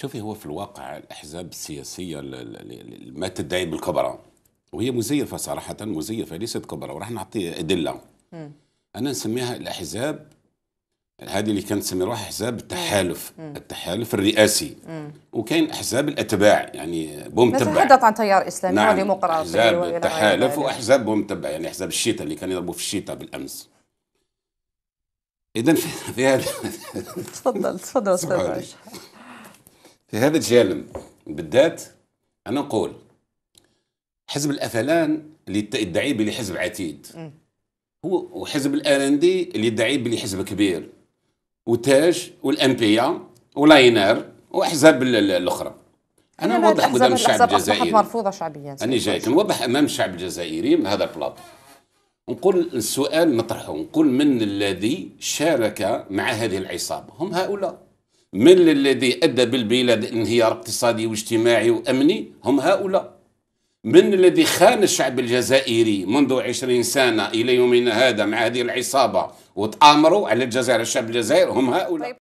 شوفي هو في الواقع الاحزاب السياسيه اللي ما تدعي بالكبرى وهي مزيفه صراحه مزيفه ليست كبرى وراح نعطي ادله انا نسميها الاحزاب هذه اللي كانت تسمي روحها احزاب التحالف التحالف الرئاسي وكاين احزاب الاتباع يعني بومتبع نتحدث عن تيار اسلامي نعم وديمقراطي احزاب التحالف واحزاب بومتبع يعني احزاب الشيطة اللي كانوا يضربوا في الشيطة بالامس اذا في هذا تفضل تفضل استاذ في هذا الجانب بالذات انا نقول حزب الافلان اللي يدعي بلي حزب عتيد هو وحزب الارندي اللي يدعي بلي حزب كبير وتاج والانبيا ولاينر واحزاب الاخرى انا نوضح يعني قدام الشعب الجزائري مرفوضه شعبيا انا جاي نوضح امام الشعب الجزائري من هذا البلاط نقول السؤال نطرحه نقول من الذي شارك مع هذه العصابه هم هؤلاء من الذي أدى بالبلاد انهيار اقتصادي واجتماعي وأمني هم هؤلاء من الذي خان الشعب الجزائري منذ عشرين سنة إلى يومنا هذا مع هذه العصابة وتآمروا على الجزائر الشعب الجزائري هم هؤلاء